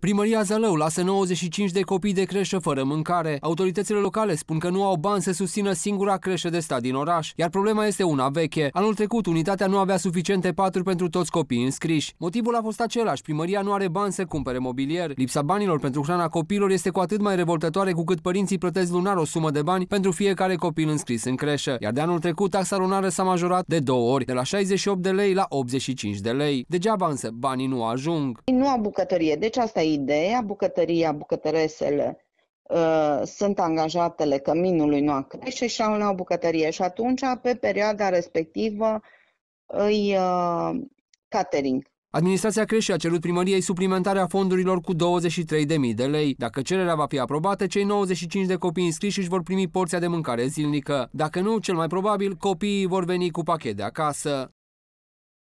Primăria Zălău lasă 95 de copii de creșă fără mâncare. Autoritățile locale spun că nu au bani să susțină singura creșă de stat din oraș, iar problema este una veche. Anul trecut, unitatea nu avea suficiente paturi pentru toți copiii înscriși. Motivul a fost același, primăria nu are bani să cumpere mobilier. Lipsa banilor pentru hrana copiilor este cu atât mai revoltătoare cu cât părinții plătesc lunar o sumă de bani pentru fiecare copil înscris în creșă, iar de anul trecut taxa lunară s-a majorat de două ori, de la 68 de lei la 85 de lei. Degeaba însă, banii nu ajung. Nu au bucătărie, deci asta e ideea, bucătăria, bucătăresele uh, sunt angajatele căminului noua crește și au la o bucătărie și atunci pe perioada respectivă îi uh, catering. Administrația Creșii a cerut primăriei suplimentarea fondurilor cu 23.000 de lei. Dacă cererea va fi aprobată, cei 95 de copii înscriși își vor primi porția de mâncare zilnică. Dacă nu, cel mai probabil, copiii vor veni cu pachet de acasă.